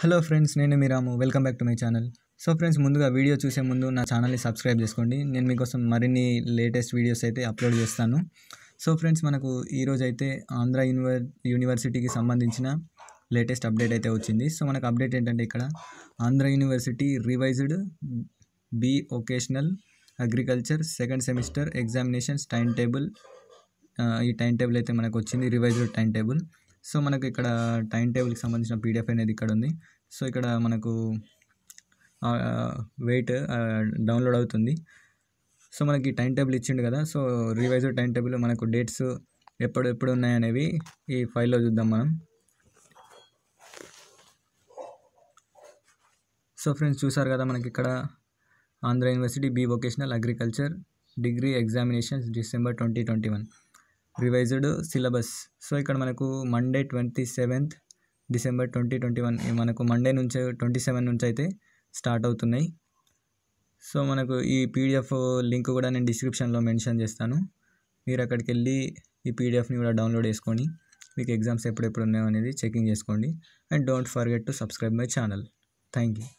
hello friends నేను మీ Ramu welcome back to my channel so friends ముందుగా వీడియో చూసే ముందు నా ఛానల్ని సబ్స్క్రైబ్ చేసుకోండి నేను మీకోసం మరిన్ని లేటెస్ట్ వీడియోస్ అయితే అప్లోడ్ చేస్తాను సో ఫ్రెండ్స్ మనకు ఈరోజు అయితే ఆంధ్ర యూనివర్ యూనివర్సిటీకి సంబంధించిన లేటెస్ట్ అప్డేట్ అయితే వచ్చింది సో మనకు అప్డేట్ ఏంటంటే ఇక్కడ Andhra university revised B vocational agriculture second semester examinations time table ఈ టైం టేబుల్ అయితే మనకు వచ్చింది రివైజ్డ్ టైం టేబుల్ సో మనకు ఇక్కడ టైం టేబుల్కి సంబంధించిన పీడిఎఫ్ అనేది ఇక్కడ ఉంది సో ఇక్కడ మనకు వెయిట్ డౌన్లోడ్ అవుతుంది సో మనకి టైం టేబుల్ ఇచ్చిండు కదా సో రివైజ్డ్ టైం టేబుల్ మనకు డేట్స్ ఎప్పుడు ఎప్పుడు ఉన్నాయనేవి ఈ ఫైల్లో చూద్దాం మనం సో ఫ్రెండ్స్ చూసారు కదా మనకి ఇక్కడ Andhra university B vocational agriculture degree examinations December twenty twenty one revised syllabus so ఇక్కడ మనకు Monday twenty seventh December twenty twenty one మనకు మండే నుంచి ట్వంటీ సెవెన్ నుంచి అయితే స్టార్ట్ అవుతున్నాయి సో మనకు ఈ పీడిఎఫ్ లింక్ కూడా నేను డిస్క్రిప్షన్లో మెన్షన్ చేస్తాను మీరు అక్కడికి వెళ్ళి ఈ పీడిఎఫ్ని కూడా డౌన్లోడ్ చేసుకొని మీకు ఎగ్జామ్స్ ఎప్పుడెప్పుడు ఉన్నాయో అనేది చెకింగ్ చేసుకోండి and don't forget to subscribe my channel thank you